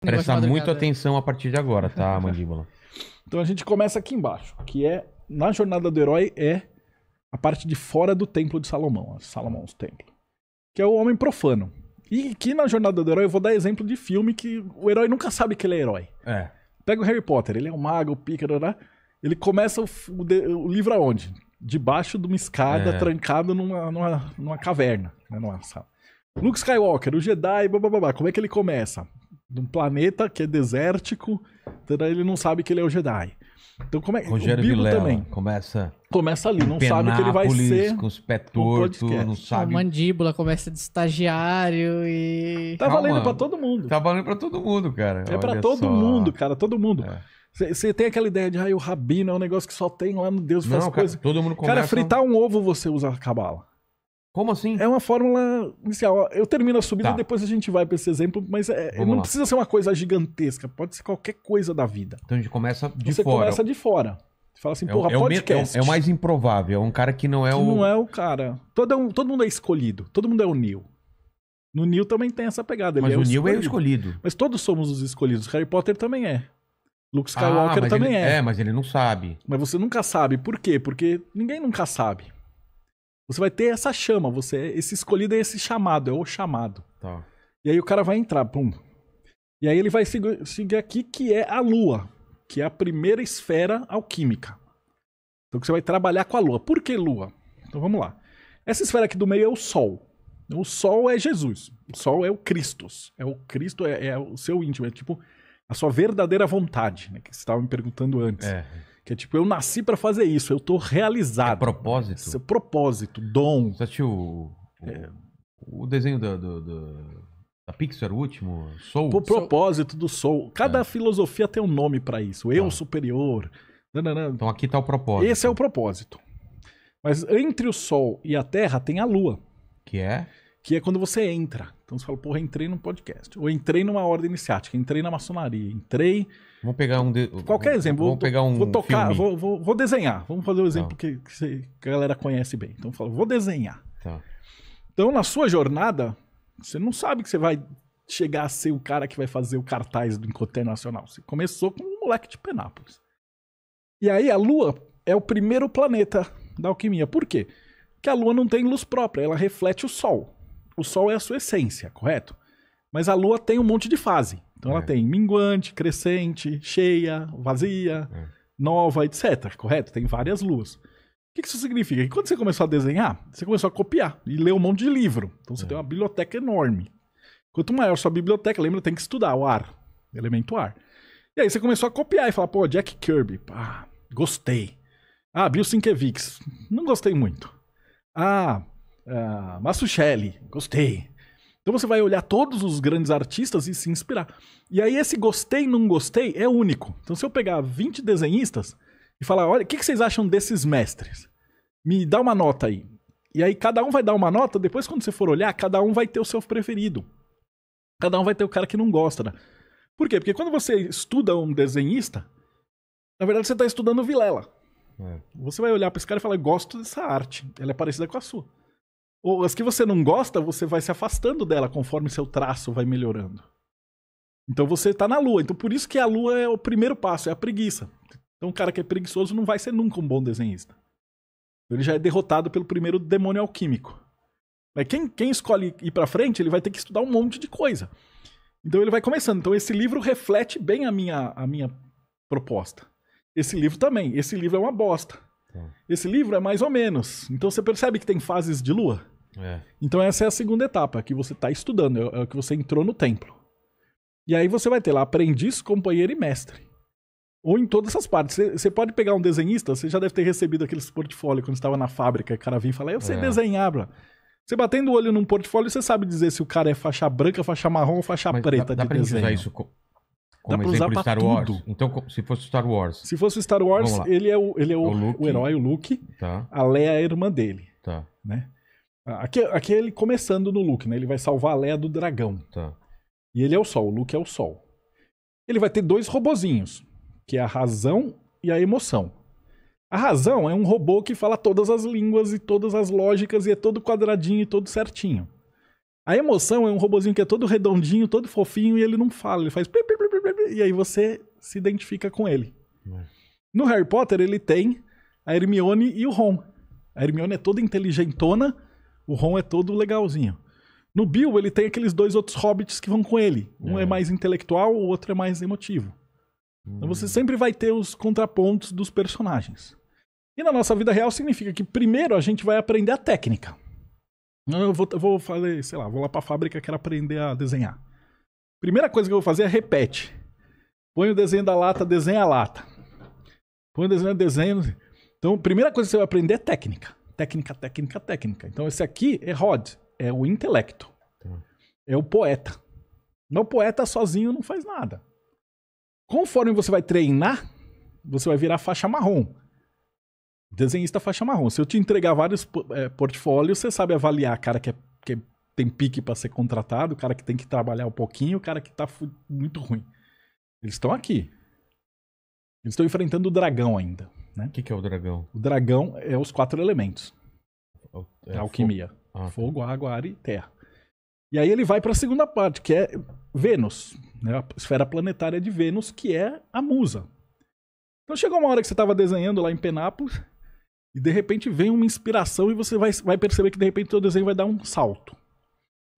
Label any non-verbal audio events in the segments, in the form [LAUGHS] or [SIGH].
Prestar muito atenção a partir de agora, tá, [LAUGHS] mandíbula? então a gente começa aqui embaixo, que é na jornada do herói é a parte de fora do templo de Salomão, Salomão's templo, que é o homem profano. E que na jornada do herói eu vou dar exemplo de filme que o herói nunca sabe que ele é herói. É. Pega o Harry Potter, ele é um mago, o pícaro, né? Ele começa o, o, o livro aonde? Debaixo de uma escada, é. trancado numa, numa, numa caverna, né? numa sala. Luke Skywalker, o Jedi, babá, como é que ele começa? de um planeta que é desértico, então ele não sabe que ele é o Jedi. Então como é o Bibo Vilela também começa começa ali, não sabe que ele vai ser com os pés tortos, não sabe. A mandíbula começa de estagiário e tá Calma, valendo para todo mundo. Tá valendo para todo mundo, cara. É para todo só. mundo, cara, todo mundo. Você é. tem aquela ideia de, ah, o rabino é um negócio que só tem lá no Deus faz coisa. Cara, todo mundo começa... cara, fritar um ovo você usa a cabala. Como assim? É uma fórmula inicial. Eu termino a subida, tá. depois a gente vai para esse exemplo, mas é, não lá. precisa ser uma coisa gigantesca, pode ser qualquer coisa da vida. Então a gente começa de Você fora. Você começa de fora. Você fala assim, é, porra, é, é podcast. O, é, o mais improvável, é um cara que não é que o. Não é o cara. Todo, é um, todo mundo é escolhido, todo mundo é o Neil. No Neil também tem essa pegada. Mas é o, o Neil é o escolhido. Mas todos somos os escolhidos. Harry Potter também é. Luke ah, Skywalker ah, também ele, é. É, mas ele não sabe. Mas você nunca sabe. Por quê? Porque ninguém nunca sabe. Você vai ter essa chama, você esse escolhido é esse chamado, é o chamado. Tá. E aí o cara vai entrar, pum. E aí ele vai seguir aqui que é a lua, que é a primeira esfera alquímica. Então você vai trabalhar com a lua. Por que lua? Então vamos lá. Essa esfera aqui do meio é o sol. O sol é Jesus. O sol é o Cristo. É o Cristo, é, é, o seu íntimo, é tipo a sua verdadeira vontade, né, que você estava me perguntando antes. É. Que é tipo, eu nasci para fazer isso, eu tô realizado. É propósito. seu é propósito, dom. Você assistiu o, é. o desenho da, da, da, Pixar, o último? Soul? O propósito do Soul. Cada é. filosofia tem um nome para isso. Eu ah. superior. Nanana. Então aqui tá o propósito. Esse é o propósito. Mas entre o Sol e a Terra tem a Lua. Que é? que é quando você entra. Então você fala, porra, entrei num podcast. Ou entrei numa ordem iniciática, entrei na maçonaria, entrei. Vamos pegar um. De... Qualquer vou, exemplo. Vamos pegar um. Vou tocar, vou, vou, vou, desenhar. Vamos fazer um exemplo tá. que, que, a galera conhece bem. Então eu falo, vou desenhar. Tá. Então na sua jornada, você não sabe que você vai chegar a ser o cara que vai fazer o cartaz do Encoté Nacional. Você começou como um moleque de Penápolis. E aí a Lua é o primeiro planeta da alquimia. Por quê? Porque a Lua não tem luz própria, ela reflete o Sol o Sol é a sua essência, correto? Mas a Lua tem um monte de fase. Então é. ela tem minguante, crescente, cheia, vazia, é. nova, etc. Correto? Tem várias luas. O que isso significa? Que quando você começou a desenhar, você começou a copiar e ler um monte de livro. Então você é. tem uma biblioteca enorme. Quanto maior sua biblioteca, lembra, tem que estudar o ar, elemento ar. E aí você começou a copiar e falar, pô, Jack Kirby, pá, gostei. Ah, Bill Sienkiewicz, não gostei muito. Ah, uh, Massuchelli, gostei. Então você vai olhar todos os grandes artistas e se inspirar. E aí esse gostei, não gostei é único. Então se eu pegar 20 desenhistas e falar, olha, o que, que vocês acham desses mestres? Me dá uma nota aí. E aí cada um vai dar uma nota, depois quando você for olhar, cada um vai ter o seu preferido. Cada um vai ter o cara que não gosta, né? Por quê? Porque quando você estuda um desenhista, na verdade você está estudando Vilela. É. Você vai olhar para esse cara e falar, gosto dessa arte, ela é parecida com a sua ou as que você não gosta, você vai se afastando dela conforme seu traço vai melhorando. Então você está na lua. Então por isso que a lua é o primeiro passo, é a preguiça. Então o cara que é preguiçoso não vai ser nunca um bom desenhista. Ele já é derrotado pelo primeiro demônio alquímico. Mas quem, quem escolhe ir para frente, ele vai ter que estudar um monte de coisa. Então ele vai começando. Então esse livro reflete bem a minha, a minha proposta. Esse livro também. Esse livro é uma bosta. Tá. Esse livro é mais ou menos. Então você percebe que tem fases de lua? É. Então essa é a segunda etapa, que você está estudando, é, é o que você entrou no templo. E aí você vai ter lá aprendiz, companheiro e mestre. Ou em todas essas partes. Você pode pegar um desenhista, você já deve ter recebido aqueles portfólio quando estava na fábrica, o cara vinha e fala, eu sei é. desenhar, bro. Você batendo o olho num portfólio, você sabe dizer se o cara é faixa branca, faixa marrom ou faixa Mas preta dá, dá de pra desenho. Usar isso Como dá pra usar pra Star tudo. Wars. Então, se fosse Star Wars. Se fosse Star Wars, ele é o, ele é o, o, o herói, o Luke. Tá. A Leia é a irmã dele. Tá. Né? Aqui, aqui é ele começando no Luke, né? Ele vai salvar a Leia do dragão. Tá. E ele é o Sol, o Luke é o Sol. Ele vai ter dois robozinhos, que é a razão e a emoção. A razão é um robô que fala todas as línguas e todas as lógicas e é todo quadradinho e todo certinho. A emoção é um robozinho que é todo redondinho, todo fofinho e ele não fala, ele faz e aí você se identifica com ele. É. No Harry Potter ele tem a Hermione e o Ron. A Hermione é toda inteligentona, o Ron é todo legalzinho. No Bill, ele tem aqueles dois outros hobbits que vão com ele. Um é, é mais intelectual, o outro é mais emotivo. Hum. Então você hum. sempre vai ter os contrapontos dos personagens. E na nossa vida real significa que primeiro a gente vai aprender a técnica. Eu vou, vou fazer, sei lá, vou lá pra fábrica, quero aprender a desenhar. Primeira coisa que eu vou fazer é repete. Põe o desenho da lata, desenha a lata. Põe o desenho, desenho. Então, a primeira coisa que você vai aprender é técnica técnica, técnica, técnica. Então esse aqui é Rod, é o intelecto. Tá. É o poeta. Não o poeta sozinho não faz nada. Conforme você vai treinar, você vai virar faixa marrom. Desenhista faixa marrom. Se eu te entregar vários é, portfólios, você sabe avaliar cara que, é, que tem pique para ser contratado, o cara que tem que trabalhar um pouquinho, o cara que tá muito ruim. Eles estão aqui. Eles estão enfrentando o dragão ainda né? O que, que é o dragão? O dragão é os quatro elementos. É, é, é alquimia. Ah, tá. Fogo, ah, fogo tá. água, ar e terra. E aí ele vai para a segunda parte, que é Vênus, né? a esfera planetária de Vênus, que é a musa. Então chegou uma hora que você estava desenhando lá em Penápolis e de repente vem uma inspiração e você vai, vai perceber que de repente seu desenho vai dar um salto.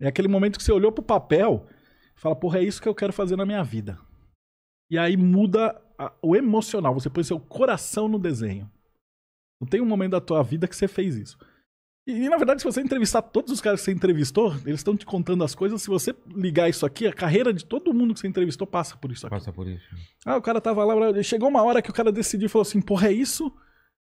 É aquele momento que você olhou para o papel e fala, porra, é isso que eu quero fazer na minha vida. E aí muda a, o emocional, você põe seu coração no desenho. Não tem um momento da tua vida que você fez isso. E, na verdade, se você entrevistar todos os caras que você entrevistou, eles estão te contando as coisas. Se você ligar isso aqui, a carreira de todo mundo que você entrevistou passa por isso aqui. Passa por isso. Ah, o cara tava lá, chegou uma hora que o cara decidiu e falou assim: porra, é isso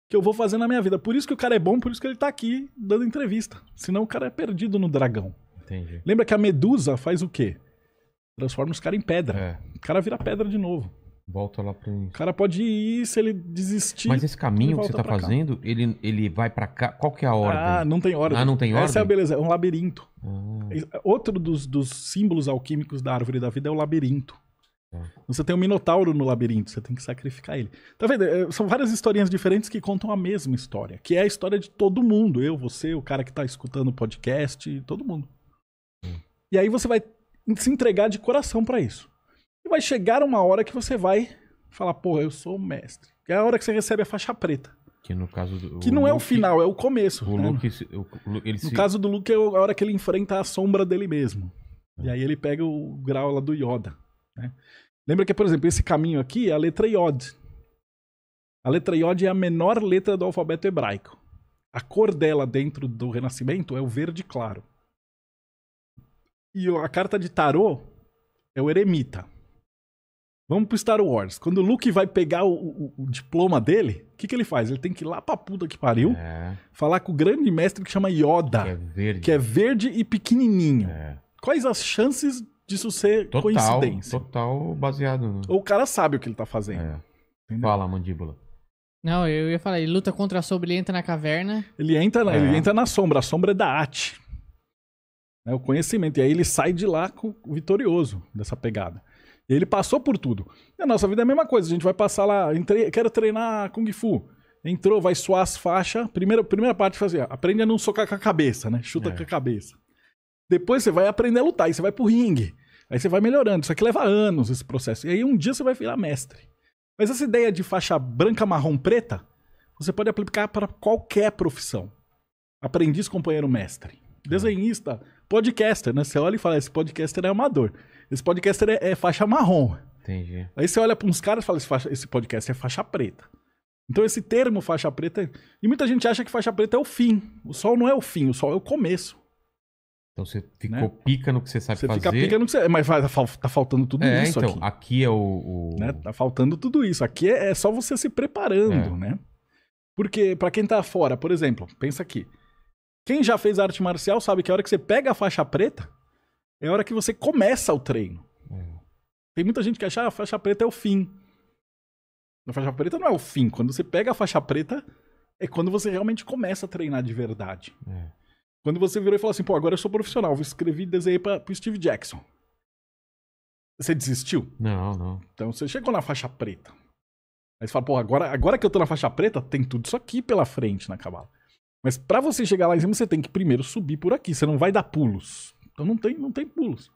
que eu vou fazer na minha vida. Por isso que o cara é bom, por isso que ele tá aqui dando entrevista. Senão o cara é perdido no dragão. Entendi. Lembra que a medusa faz o quê? Transforma os caras em pedra. É. O cara vira pedra de novo. Volta lá pro O cara pode ir se ele desistir. Mas esse caminho que você tá fazendo, ele, ele vai para cá. Qual que é a ordem? Ah, não tem ordem. Ah, não tem ordem. Essa é a beleza, é um labirinto. Ah. Outro dos, dos símbolos alquímicos da árvore da vida é o labirinto. Ah. Você tem um minotauro no labirinto, você tem que sacrificar ele. Tá vendo? É, são várias historinhas diferentes que contam a mesma história, que é a história de todo mundo. Eu, você, o cara que tá escutando o podcast, todo mundo. Hum. E aí você vai se entregar de coração para isso vai chegar uma hora que você vai falar, porra, eu sou o mestre. É a hora que você recebe a faixa preta. Que no caso do, Que não Luke, é o final, é o começo. O né? Luke, o, ele no se... caso do Luke é a hora que ele enfrenta a sombra dele mesmo. É. E aí ele pega o grau lá do Yoda. Né? Lembra que, por exemplo, esse caminho aqui é a letra Yod. A letra Yod é a menor letra do alfabeto hebraico. A cor dela dentro do Renascimento é o verde claro. E a carta de tarô é o eremita. Vamos pro Star Wars. Quando o Luke vai pegar o, o, o diploma dele, o que, que ele faz? Ele tem que ir lá pra puta que pariu, é. falar com o grande mestre que chama Yoda. Que é verde. Que é verde e pequenininho. É. Quais as chances disso ser total, coincidência? Total baseado. No... Ou o cara sabe o que ele tá fazendo. É. Entendeu? Fala, mandíbula. Não, eu ia falar, ele luta contra a sombra, ele entra na caverna. Ele entra, é. ele entra na sombra, a sombra é da arte. É né? o conhecimento. E aí ele sai de lá com, vitorioso dessa pegada. Ele passou por tudo. E a nossa vida é a mesma coisa. A gente vai passar lá, quero treinar Kung Fu. Entrou, vai suar as faixas. Primeira, primeira parte é fazer, aprende a não socar com a cabeça, né? Chuta é. com a cabeça. Depois você vai aprender a lutar, aí você vai pro ringue. Aí você vai melhorando. Isso aqui leva anos, esse processo. E aí um dia você vai virar mestre. Mas essa ideia de faixa branca, marrom, preta, você pode aplicar para qualquer profissão. Aprendiz, companheiro, mestre. É. Desenhista, podcaster, né? Você olha e fala, esse podcaster é amador. Esse podcaster é, é faixa marrom. Entendi. Aí você olha para uns caras e fala: esse, faixa, esse podcast é faixa preta. Então esse termo faixa preta. É, e muita gente acha que faixa preta é o fim. O sol não é o fim, o sol é o começo. Então você ficou né? pica no que você sabe você fazer. Você fica pica no que você. Mas tá, tá faltando tudo é, isso então, aqui. aqui é o. o... Né? Tá faltando tudo isso. Aqui é, é só você se preparando, é. né? Porque, para quem tá fora, por exemplo, pensa aqui. Quem já fez arte marcial sabe que a hora que você pega a faixa preta, é a hora que você começa o treino. Uhum. Tem muita gente que acha que ah, a faixa preta é o fim. A faixa preta não é o fim. Quando você pega a faixa preta, é quando você realmente começa a treinar de verdade. Uhum. Quando você virou e falou assim, pô, agora eu sou profissional, vou escrever e desenhei pra, pro Steve Jackson. Você desistiu? Não, não. Então você chegou na faixa preta. Aí você fala, pô, agora, agora que eu tô na faixa preta, tem tudo isso aqui pela frente na cabala. Mas para você chegar lá em cima, você tem que primeiro subir por aqui. Você não vai dar pulos. Então não tem, não tem pulos.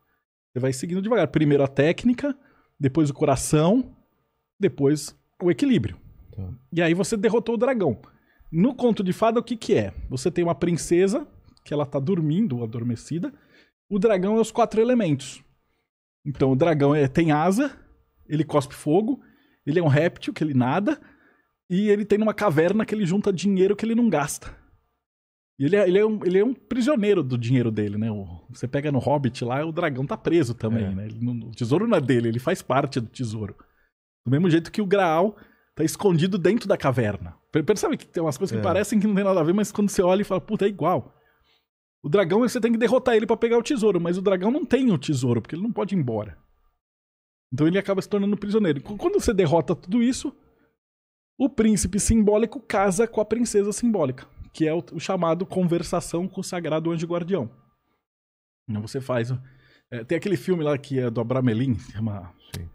Você vai seguindo devagar. Primeiro a técnica, depois o coração, depois o equilíbrio. Tá. E aí você derrotou o dragão. No conto de fada, o que, que é? Você tem uma princesa, que ela tá dormindo, adormecida. O dragão é os quatro elementos. Então o dragão é, tem asa, ele cospe fogo, ele é um réptil que ele nada, e ele tem numa caverna que ele junta dinheiro que ele não gasta. E ele é, ele, é um, ele é um prisioneiro do dinheiro dele, né? O, você pega no Hobbit lá, o dragão tá preso também, é. né? o tesouro não é dele, ele faz parte do tesouro. Do mesmo jeito que o Graal tá escondido dentro da caverna. Percebe que tem umas coisas que é. parecem que não tem nada a ver, mas quando você olha e fala, puta, é igual. O dragão você tem que derrotar ele para pegar o tesouro, mas o dragão não tem o tesouro, porque ele não pode ir embora. Então ele acaba se tornando prisioneiro. Quando você derrota tudo isso, o príncipe simbólico casa com a princesa simbólica que é o, o chamado conversação com o sagrado anjo guardião. Então você faz. É, tem aquele filme lá que é do Abramelin, chama. Sim.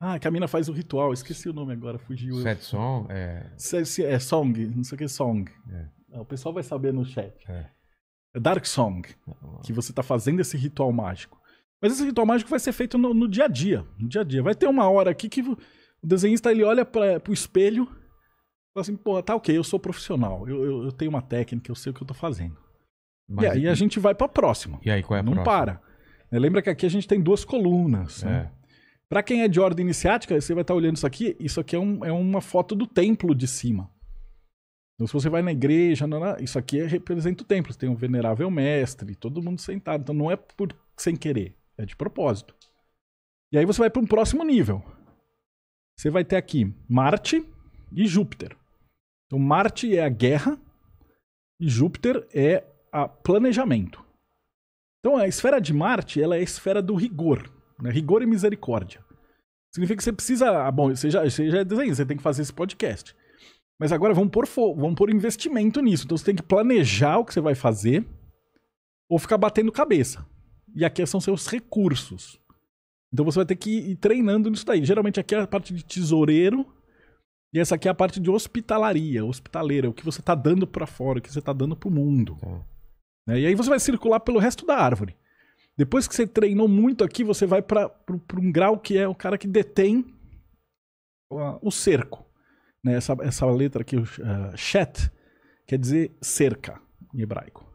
Ah, que a mina faz o ritual, esqueci o nome agora, fugiu. Set Song? É... é Song, não sei o que é Song. É. Ah, o pessoal vai saber no chat. É. é Dark Song, que você está fazendo esse ritual mágico. Mas esse ritual mágico vai ser feito no, no, dia a dia, no dia a dia. Vai ter uma hora aqui que o desenhista ele olha para o espelho Fala assim, pô, tá ok, eu sou profissional, eu, eu, eu, tenho uma técnica, eu sei o que eu tô fazendo. Mas e aí e... a gente vai pra próxima. E aí qual é a Não próxima? para. É, lembra que aqui a gente tem duas colunas. Né? É. Né? Para quem é de ordem iniciática, você vai estar tá olhando isso aqui. Isso aqui é, um, é uma foto do templo de cima. Então, se você vai na igreja, isso aqui é, representa o templo. Você tem o um venerável mestre, todo mundo sentado. Então, não é por sem querer, é de propósito. E aí você vai para um próximo nível. Você vai ter aqui Marte e Júpiter. Então, Marte é a guerra e Júpiter é a planejamento. Então, a esfera de Marte ela é a esfera do rigor, né? rigor e misericórdia. Significa que você precisa. Ah, bom, você já, você já é desenho, você tem que fazer esse podcast. Mas agora vamos pôr, vamos pôr investimento nisso. Então você tem que planejar o que você vai fazer ou ficar batendo cabeça. E aqui são seus recursos. Então você vai ter que ir treinando nisso daí. Geralmente aqui é a parte de tesoureiro e essa aqui é a parte de hospitalaria, hospitaleira, o que você está dando para fora, o que você está dando para o mundo. É. Né? E aí você vai circular pelo resto da árvore. Depois que você treinou muito aqui, você vai para um grau que é o cara que detém o cerco. Né? Essa, essa letra aqui, uh, chet, eh, quer dizer cerca em hebraico. O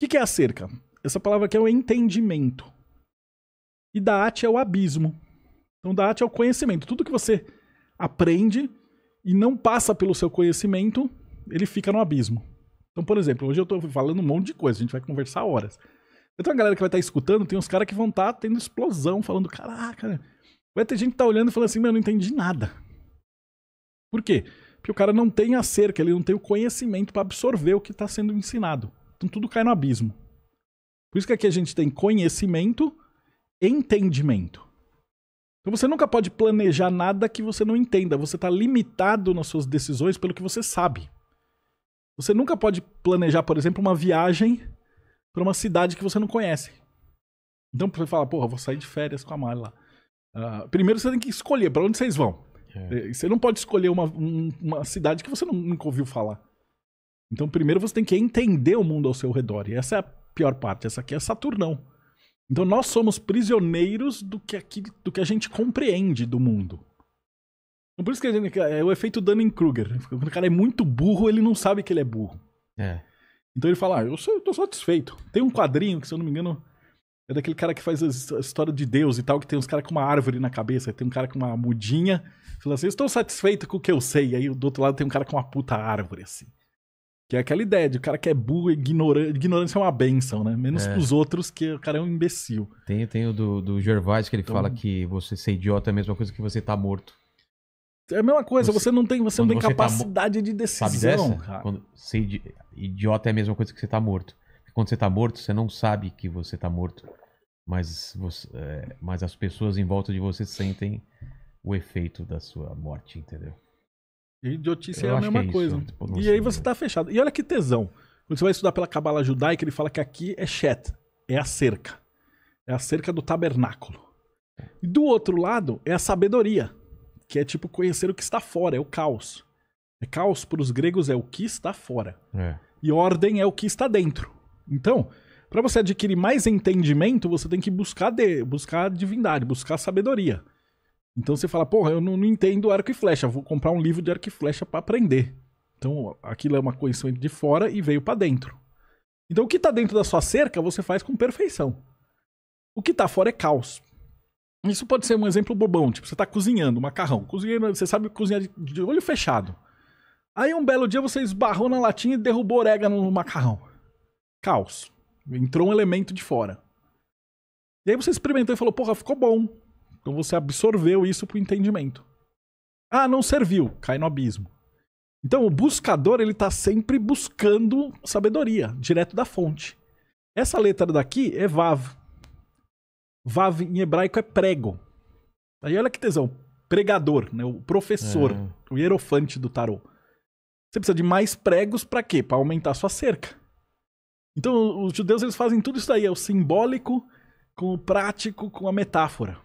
que, que é a cerca? Essa palavra aqui é o entendimento. E Daat é o abismo. Então Daat é o conhecimento. Tudo que você aprende e não passa pelo seu conhecimento, ele fica no abismo. Então, por exemplo, hoje eu estou falando um monte de coisa, a gente vai conversar horas. Então a uma galera que vai estar tá escutando, tem uns caras que vão estar tá tendo explosão, falando, caraca, né? vai ter gente que tá olhando e falando assim, meu, eu não entendi nada. Por quê? Porque o cara não tem a cerca, ele não tem o conhecimento para absorver o que está sendo ensinado. Então tudo cai no abismo. Por isso que aqui a gente tem conhecimento, entendimento. Então você nunca pode planejar nada que você não entenda. Você está limitado nas suas decisões pelo que você sabe. Você nunca pode planejar, por exemplo, uma viagem para uma cidade que você não conhece. Então você fala, porra, vou sair de férias com a Mari lá. Uh, primeiro você tem que escolher para onde vocês vão. É. Eh, você não pode escolher uma, um, uma cidade que você não, nunca ouviu falar. Então primeiro você tem que entender o mundo ao seu redor. E essa é a pior parte. Essa aqui é Saturnão. Então nós somos prisioneiros do que, aqui, do que a gente compreende do mundo. Então, por isso que gente, é o efeito Dunning-Kruger. Quando o cara é muito burro, ele não sabe que ele é burro. É. Então ele fala, ah, eu, sou, eu tô satisfeito. Tem um quadrinho que, se eu não me engano, é daquele cara que faz a história de Deus e tal, que tem uns caras com uma árvore na cabeça, tem um cara com uma mudinha. Fala assim, estou satisfeito com o que eu sei. E aí do outro lado tem um cara com uma puta árvore, assim. Que é aquela ideia de o cara que é burro e ignorante, ignorância é uma benção, né? Menos é. pros outros que o cara é um imbecil. Tem, tem o do, do Gervais que ele então... fala que você ser idiota é a mesma coisa que você tá morto. É a mesma coisa, você, você não tem, você não tem você tá capacidade tá... de decisão. Quando, ser idiota é a mesma coisa que você tá morto. quando você tá morto, você não sabe que você tá morto. Mas, você, é, mas as pessoas em volta de você sentem o efeito da sua morte, entendeu? Idiotice é Eu é a mesma é coisa. Né? Tipo, e aí você né? tá fechado. E olha que tesão. Quando você vai estudar pela cabala judaica, ele fala que aqui é Shet, é a cerca. É a cerca do tabernáculo. E do outro lado é a sabedoria, que é tipo conhecer o que está fora, é o caos. É caos para os gregos é o que está fora. É. E ordem é o que está dentro. Então, para você adquirir mais entendimento, você tem que buscar, de, buscar divindade, buscar sabedoria. Então você fala, porra, eu não, não entendo arco e flecha, vou comprar um livro de arco e flecha para aprender. Então aquilo é uma coisa de fora e veio para dentro. Então o que tá dentro da sua cerca você faz com perfeição. O que tá fora é caos. Isso pode ser um exemplo bobão, tipo, você tá cozinhando macarrão, cozinhando, você sabe cozinhar de olho fechado. Aí um belo dia você esbarrou na latinha e derrubou orégano no macarrão. Caos. Entrou um elemento de fora. E aí você experimentou e falou, porra, ficou bom. Então você absorveu isso para o entendimento. Ah, não serviu, cai no abismo. Então o buscador ele está sempre buscando sabedoria, direto da fonte. Essa letra daqui é vav. Vav em hebraico é prego. Aí olha que tesão, pregador, né? o professor, é. o hierofante do tarô. Você precisa de mais pregos para quê? Para aumentar sua cerca. Então os judeus eles fazem tudo isso aí, é o simbólico com o prático com a metáfora.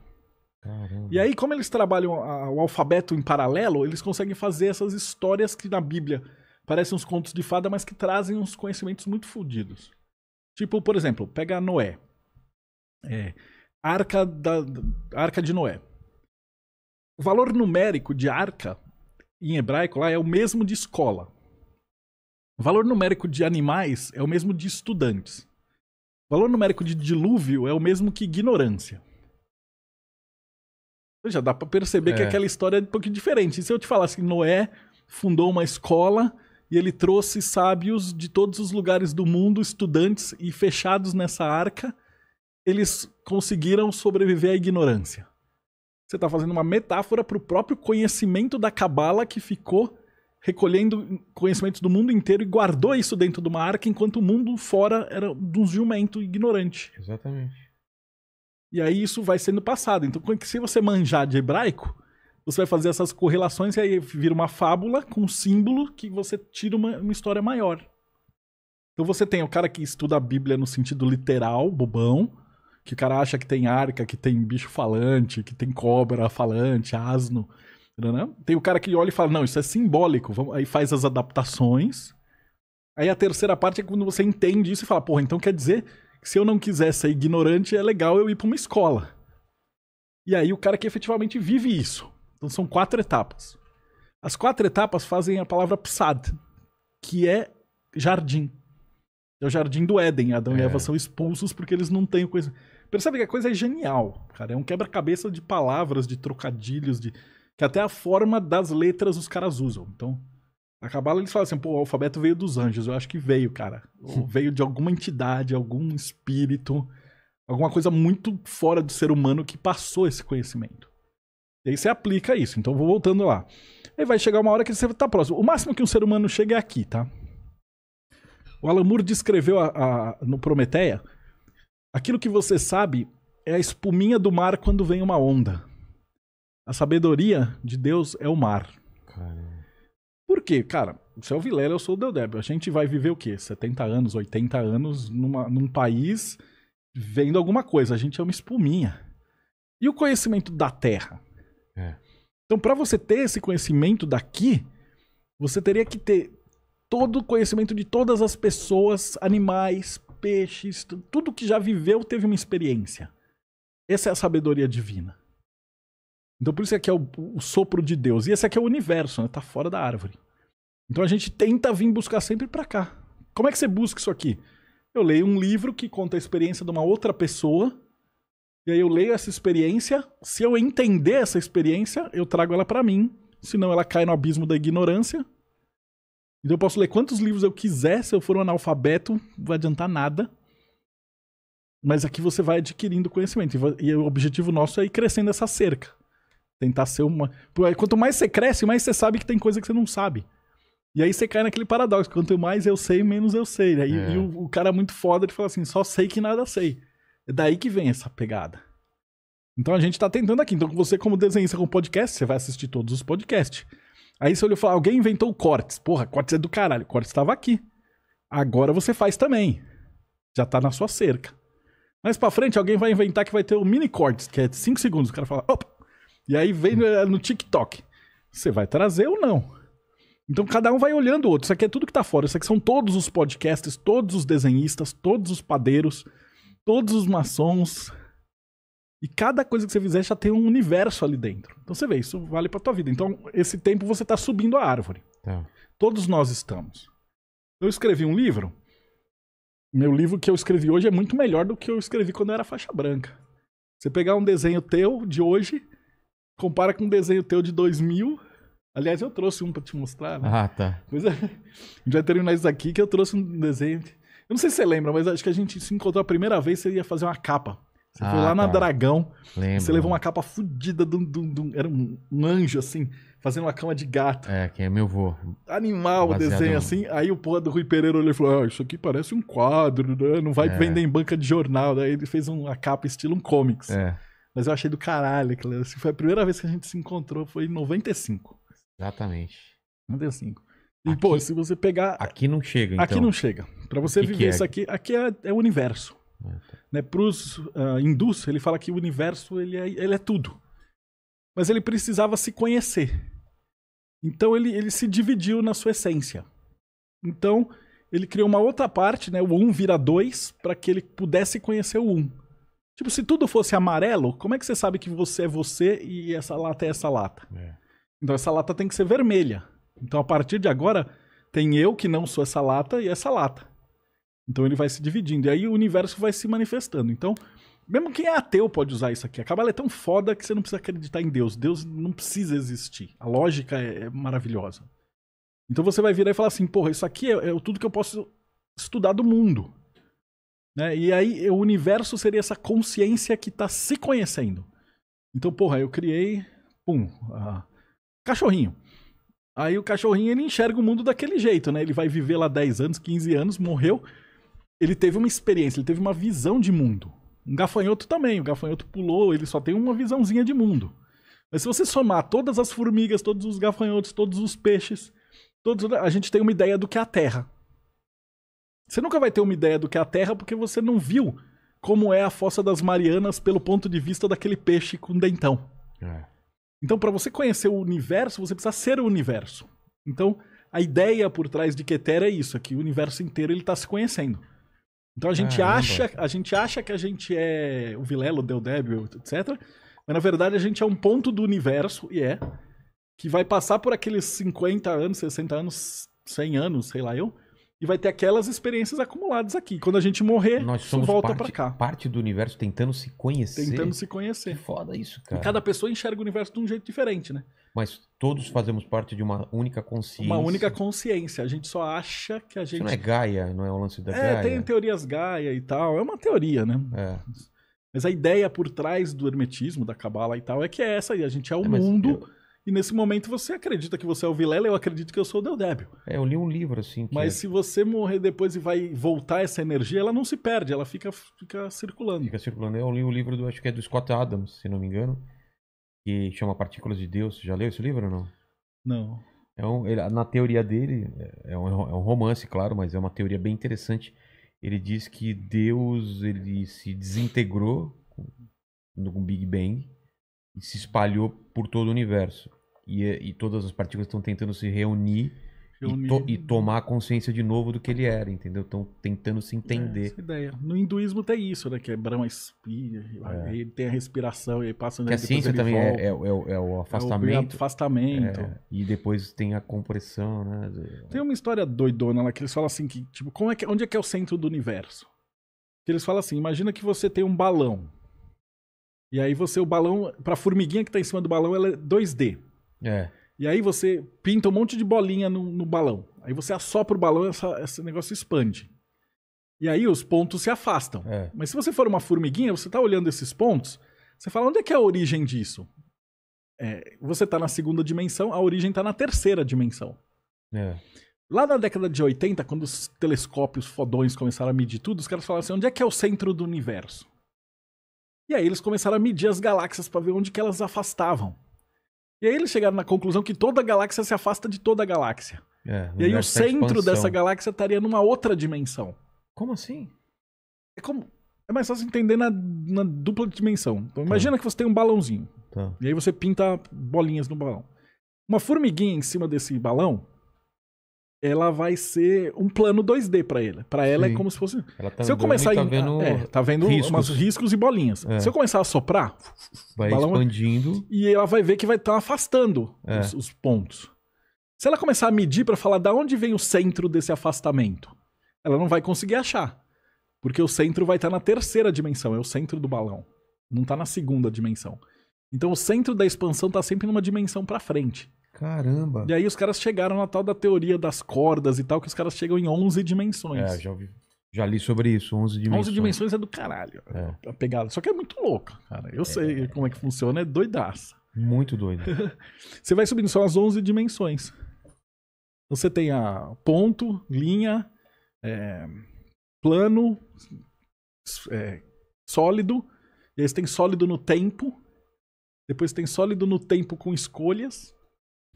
Caramba. E aí, como eles trabalham a, o alfabeto em paralelo, eles conseguem fazer essas histórias que na Bíblia parecem uns contos de fada, mas que trazem uns conhecimentos muito fodidos. Tipo, por exemplo, pega Noé. É, arca, da, da, arca de Noé. O valor numérico de arca, em hebraico, lá é o mesmo de escola. O valor numérico de animais é o mesmo de estudantes. O valor numérico de dilúvio é o mesmo que ignorância. Já dá para perceber é. que aquela história é um pouquinho diferente. E se eu te falasse que Noé fundou uma escola e ele trouxe sábios de todos os lugares do mundo, estudantes e fechados nessa arca, eles conseguiram sobreviver à ignorância. Você está fazendo uma metáfora para o próprio conhecimento da cabala que ficou recolhendo conhecimentos do mundo inteiro e guardou isso dentro de uma arca, enquanto o mundo fora era de um jumento ignorante. Exatamente. E aí isso vai sendo passado. Então, se você manjar de hebraico, você vai fazer essas correlações e aí vira uma fábula com um símbolo que você tira uma, uma história maior. Então você tem o cara que estuda a Bíblia no sentido literal, bobão, que o cara acha que tem arca, que tem bicho falante, que tem cobra falante, asno. Né, né? Tem o cara que olha e fala, não, isso é simbólico. Aí faz as adaptações. Aí a terceira parte é quando você entende isso e fala, porra, então quer dizer se eu não quiser ser ignorante, é legal eu ir para uma escola. E aí o cara que efetivamente vive isso. Então são quatro etapas. As quatro etapas fazem a palavra psad, que é jardim. É o jardim do Éden. Adão é. e Eva são expulsos porque eles não têm coisa. Percebe que a coisa é genial, cara. É um quebra-cabeça de palavras, de trocadilhos, de que até a forma das letras os caras usam. Então, a Cabala eles falam assim, pô, o alfabeto veio dos anjos. Eu acho que veio, cara. Ou [LAUGHS] veio de alguma entidade, algum espírito, alguma coisa muito fora do ser humano que passou esse conhecimento. E aí você aplica isso. Então vou voltando lá. Aí vai chegar uma hora que você está próximo. O máximo que um ser humano chega é aqui, tá? O Alan Moore descreveu a, a, no Prometeia aquilo que você sabe é a espuminha do mar quando vem uma onda. A sabedoria de Deus é o mar. Caramba. Porque, cara, você é o Vilela, eu sou o Deldeb. A gente vai viver o quê? 70 anos, 80 anos numa, num país vendo alguma coisa. A gente é uma espuminha. E o conhecimento da Terra? É. Então, para você ter esse conhecimento daqui, você teria que ter todo o conhecimento de todas as pessoas, animais, peixes, tudo que já viveu teve uma experiência. Essa é a sabedoria divina. Então, por isso é que é o, o sopro de Deus. E esse aqui é o universo, né? Tá fora da árvore. Então a gente tenta vir buscar sempre para cá. Como é que você busca isso aqui? Eu leio um livro que conta a experiência de uma outra pessoa, e aí eu leio essa experiência, se eu entender essa experiência, eu trago ela para mim, senão ela cai no abismo da ignorância. Então eu posso ler quantos livros eu quiser, se eu for um analfabeto, não vai adiantar nada. Mas aqui você vai adquirindo conhecimento. E o objetivo nosso é ir crescendo essa cerca. Tentar ser uma. Quanto mais você cresce, mais você sabe que tem coisa que você não sabe. E aí você cai naquele paradoxo: quanto mais eu sei, menos eu sei. Né? E, é. e o, o, cara é muito foda de fala assim: só sei que nada sei. É daí que vem essa pegada. Então a gente tá tentando aqui. Então você, como desenhista com podcast, você vai assistir todos os podcasts. Aí você olhou e falou: alguém inventou cortes. Porra, cortes é do caralho. Cortes estava aqui. Agora você faz também. Já tá na sua cerca. Mais pra frente, alguém vai inventar que vai ter o mini cortes, que é 5 segundos. O cara fala, opa! E aí vem eh, no TikTok. Você vai trazer ou não? Então cada um vai olhando o outro. Isso aqui é tudo que tá fora. Isso aqui são todos os podcasts, todos os desenhistas, todos os padeiros, todos os maçons. E cada coisa que você fizer já tem um universo ali dentro. Então você vê, isso vale pra tua vida. Então, esse tempo você tá subindo a árvore. É. Todos nós estamos. Eu escrevi um livro. Meu livro que eu escrevi hoje é muito melhor do que eu escrevi quando eu era faixa branca. Você pegar um desenho teu de hoje, compara com um desenho teu de 2000, Aliás, eu trouxe um para te mostrar. Né? Ah, tá. Pois é. A [LAUGHS] gente vai terminar isso aqui que eu trouxe um desenho. Eu não sei se você lembra, mas acho que a gente se encontrou a primeira vez, você ia fazer uma capa. Você ah, foi lá tá. na Dragão. Lembro. Você levou uma capa fodida de um. Era um, um, anjo, assim, fazendo uma cama de gato. É, que é meu vô. Animal o desenho, um... assim. Aí o porra do Rui Pereira olhou e falou: ah, Isso aqui parece um quadro, né? não vai é. vender em banca de jornal. Daí ele fez uma capa estilo um comics. É. Mas eu achei do caralho, foi a primeira vez que a gente se encontrou, foi em 95. Exatamente. Não deu cinco E, aqui, pô, se você pegar. Aqui não chega, então. Aqui não chega. Para você que viver que é? isso aqui, aqui é, é o universo. Ah, tá. Né? Para os uh, ah, hindus, ele fala que o universo ele é, ele é tudo. Mas ele precisava se conhecer. Então ele, ele se dividiu na sua essência. Então ele criou uma outra parte, né? o 1 um vira 2, para que ele pudesse conhecer o 1. Um. Tipo, se tudo fosse amarelo, como é que você sabe que você é você e essa lata é essa lata? É. Então essa lata tem que ser vermelha. Então a partir de agora tem eu que não sou essa lata e essa lata. Então ele vai se dividindo e aí o universo vai se manifestando. Então, mesmo quem é ateu pode usar isso aqui. A cabala é tão foda que você não precisa acreditar em Deus. Deus não precisa existir. A lógica é, é maravilhosa. Então você vai virar e falar assim, porra, isso aqui é, é tudo que eu posso estudar do mundo. Né? E aí o universo seria essa consciência que está se conhecendo. Então, porra, eu criei, pum, a, Cachorrinho. Aí o cachorrinho ele enxerga o mundo daquele jeito, né? Ele vai viver lá 10 anos, 15 anos, morreu. Ele teve uma experiência, ele teve uma visão de mundo. Um gafanhoto também, o gafanhoto pulou, ele só tem uma visãozinha de mundo. Mas se você somar todas as formigas, todos os gafanhotos, todos os peixes, todos, né, a gente tem uma ideia do que é a Terra. Você nunca vai ter uma ideia do que é a Terra porque você não viu como é a fossa das Marianas pelo ponto de vista daquele peixe com dentão. É. Então, para você conhecer o universo, você precisa ser o universo. Então, a ideia por trás de Keter é isso, é que o universo inteiro ele está se conhecendo. Então a gente ah, acha, a gente acha que a gente é o Vilelo, o Del Débil, etc. Mas na verdade a gente é um ponto do universo e é que vai passar por aqueles 50 anos, 60 anos, 100 anos, sei lá eu, e vai ter aquelas experiências acumuladas aqui. Quando a gente morrer, Nós somos volta para cá. Parte do universo tentando se conhecer. Tentando se conhecer. Que foda isso, cara. E cada pessoa enxerga o universo de um jeito diferente, né? Mas todos fazemos parte de uma única consciência. Uma única consciência. A gente só acha que a gente. Isso não é Gaia, não é o lance da é, Gaia. É, tem teorias Gaia e tal. É uma teoria, né? É. Mas a ideia por trás do hermetismo, da cabala e tal, é que é essa aí. A gente é o é, mundo. Eu e nesse momento você acredita que você é o Vilela, eu acredito que eu sou o Débio É, eu li um livro assim. Mas é... se você morrer depois e vai voltar essa energia, ela não se perde, ela fica, fica circulando. Fica circulando. Eu li o um livro, do, acho que é do Scott Adams, se não me engano, que chama Partículas de Deus. Você já leu esse livro ou não? Não. É um, ele, na teoria dele, é, é um, é um romance, claro, mas é uma teoria bem interessante. Ele diz que Deus ele se desintegrou no Big Bang e se espalhou por todo o universo e, e todas as partículas estão tentando se reunir, E, to, e, tomar consciência de novo do que ele era, entendeu? Estão tentando se é, entender. É, essa ideia. No hinduísmo tem isso, né? Que é Brahma expira, é. ele tem a respiração e aí passa... Né, que a ciência também é, é, é, o afastamento. É, é o afastamento. e depois tem a compressão, né? Tem uma história doidona lá que eles falam assim que, tipo, como é que, onde é que é o centro do universo? Que eles falam assim, imagina que você tem um balão, e aí você, o balão, pra formiguinha que tá em cima do balão, ela é 2D. É. E aí você pinta um monte de bolinha no, no balão. Aí você assopra o balão e esse negócio expande. E aí os pontos se afastam. É. Mas se você for uma formiguinha, você está olhando esses pontos, você fala, onde é que é a origem disso? É, você está na segunda dimensão, a origem está na terceira dimensão. É. Lá na década de 80, quando os telescópios fodões começaram a medir tudo, os caras falaram assim, onde é que é o centro do universo? E aí eles começaram a medir as galáxias para ver onde que elas afastavam. E aí eles chegaram na conclusão que toda galáxia se afasta de toda galáxia. É, e aí o centro dessa galáxia estaria numa outra dimensão. Como assim? É como é mais fácil entender na, na dupla dimensão. Então, tá. imagina que você tem um balãozinho. Tá. E aí você pinta bolinhas no balão. Uma formiguinha em cima desse balão ela vai ser um plano 2D para ela. Para é ela Sim. é como se fosse. Tá se eu começar a tá vendo, é, tá vendo riscos. umas riscos e bolinhas. É. Se eu começar a soprar, vai balão... expandindo e ela vai ver que vai estar tá afastando é. os, os, pontos. Se ela começar a medir para falar da onde vem o centro desse afastamento, ela não vai conseguir achar, porque o centro vai estar tá na terceira dimensão, é o centro do balão. Não está na segunda dimensão. Então o centro da expansão está sempre numa dimensão para frente. Caramba. E aí os caras chegaram na tal da teoria das cordas e tal, que os caras chegam em 11 dimensões. É, já ouvi. Já li sobre isso, 11 dimensões. 11 dimensões é do caralho é. a pegada. Só que é muito louca, cara. Eu é. sei como é que funciona, é doidaça. Muito doido. [LAUGHS] você vai subindo, são as 11 dimensões. Então, você tem a ponto, linha, é, plano, é, sólido. E aí você tem sólido no tempo. Depois tem sólido no tempo com escolhas.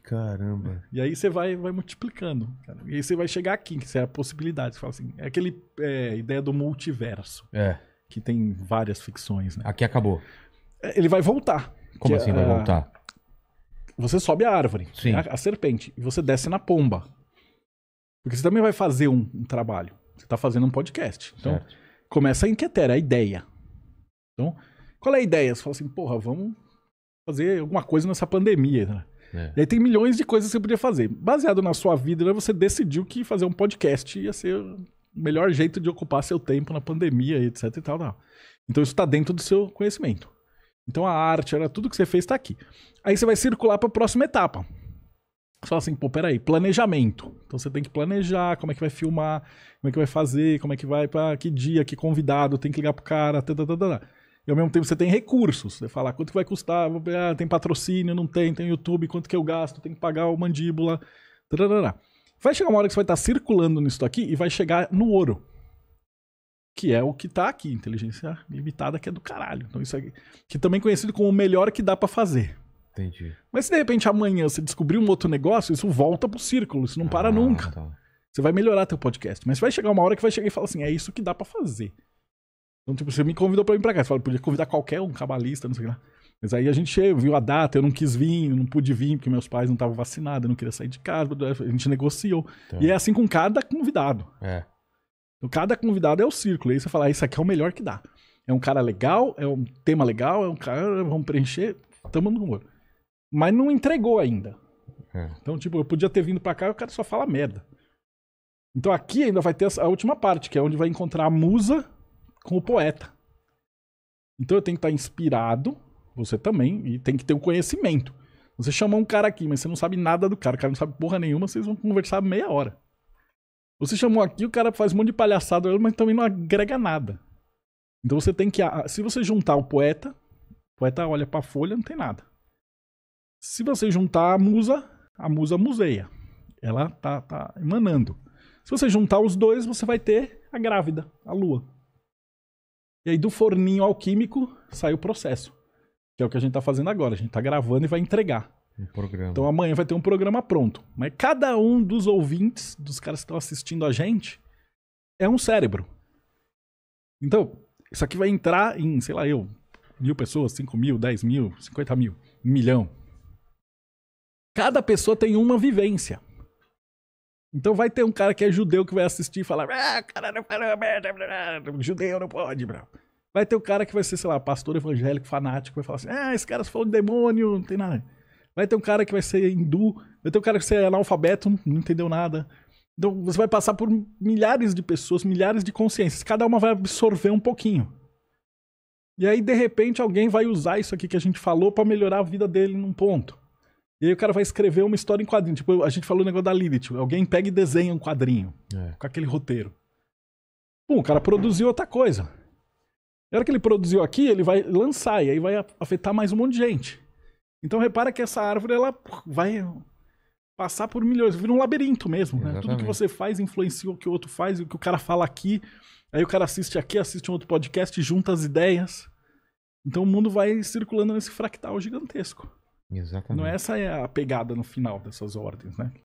Caramba. É. E aí você vai, vai multiplicando. Cara. E aí você vai chegar aqui, que é a possibilidade. Você fala assim, é aquele é, ideia do multiverso. É. Que tem várias ficções, né? Aqui acabou. É, ele vai voltar. Como assim vai é, voltar? Você sobe a árvore, Sim. A, a, serpente, e você desce na pomba. Porque você também vai fazer um, um trabalho. Você está fazendo um podcast. Então, certo. começa a inquietar, a ideia. Então, qual é a ideia? Você fala assim, porra, vamos fazer alguma coisa nessa pandemia, né? É. E aí tem milhões de coisas que você podia fazer. Baseado na sua vida, né, você decidiu que fazer um podcast ia ser o melhor jeito de ocupar seu tempo na pandemia, etc e tal. Então isso está dentro do seu conhecimento. Então a arte, era tudo que você fez está aqui. Aí você vai circular para a próxima etapa. Só assim, pô, peraí, planejamento. Então você tem que planejar como é que vai filmar, como é que vai fazer, como é que vai para que dia, que convidado, tem que ligar pro cara, tá, tá, tá, tá. tá. E ao mesmo tempo você tem recursos. Você fala, ah, quanto que vai custar? Ah, tem patrocínio, não tem, tem YouTube, quanto que eu gasto? Tem que pagar o mandíbula. Tarará. Vai chegar uma hora que você vai estar circulando nisso aqui e vai chegar no ouro. Que é o que está aqui, inteligência limitada, que é do caralho. Então, isso aqui, é que também é conhecido como o melhor que dá para fazer. Entendi. Mas se de repente amanhã você descobrir um outro negócio, isso volta pro círculo, isso não ah, para nunca. Tá. Você vai melhorar teu podcast, mas vai chegar uma hora que vai chegar e falar assim, é isso que dá para fazer. Então, tipo, você me convidou pra vir pra cá. Você fala, podia convidar qualquer um, cabalista, não sei lá. Mas aí a gente viu a data, eu não quis vir, eu não pude vir, porque meus pais não estavam vacinados, eu não queria sair de casa, a gente negociou. Então... E é assim com cada convidado. É. Então, cada convidado é o círculo. E aí você fala, ah, isso aqui é o melhor que dá. É um cara legal, é um tema legal, é um cara, vamos preencher, tamo no rumor. Mas não entregou ainda. É. Então, tipo, eu podia ter vindo pra cá e o cara só fala merda. Então aqui ainda vai ter a última parte, que é onde vai encontrar a musa com o poeta. Então eu tenho que estar inspirado, você também, e tem que ter o um conhecimento. Você chamou um cara aqui, mas você não sabe nada do cara, o cara não sabe porra nenhuma, vocês vão conversar meia hora. Você chamou aqui, o cara faz um monte de palhaçada, mas também não agrega nada. Então você tem que. Se você juntar o poeta, o poeta olha pra folha, não tem nada. Se você juntar a musa, a musa museia. Ela tá, tá emanando. Se você juntar os dois, você vai ter a grávida, a lua. E aí do forninho alquímico sai o processo. Que é o que a gente está fazendo agora. A gente está gravando e vai entregar. Um então amanhã vai ter um programa pronto. Mas cada um dos ouvintes, dos caras que estão assistindo a gente, é um cérebro. Então, isso aqui vai entrar em, sei lá, eu, mil pessoas, cinco mil, dez mil, cinquenta mil, um milhão. Cada pessoa tem uma vivência. Então vai ter um cara que é judeu que vai assistir e falar: ah, cara não falou merda, judeu não pode, bro. Vai ter o um cara que vai ser, sei lá, pastor evangélico, fanático, vai falar assim: ah, esse cara falou de demônio, não tem nada. Vai ter um cara que vai ser hindu, vai ter um cara que vai ser analfabeto, não entendeu nada. Então você vai passar por milhares de pessoas, milhares de consciências, cada uma vai absorver um pouquinho. E aí, de repente, alguém vai usar isso aqui que a gente falou para melhorar a vida dele num ponto. E aí o cara vai escrever uma história em quadrinho. Tipo, a gente falou o negócio da Lilith. Tipo, alguém pega e desenha um quadrinho é. com aquele roteiro. Bom, o cara produziu outra coisa. Na hora que ele produziu aqui, ele vai lançar e aí vai afetar mais um monte de gente. Então repara que essa árvore ela vai passar por milhões, vira um labirinto mesmo, né? Tudo que você faz influencia o que o outro faz, o que o cara fala aqui, aí o cara assiste aqui, assiste um outro podcast, junta as ideias. Então o mundo vai circulando nesse fractal gigantesco. Exatamente. Não essa é a pegada no final dessas ordens, né?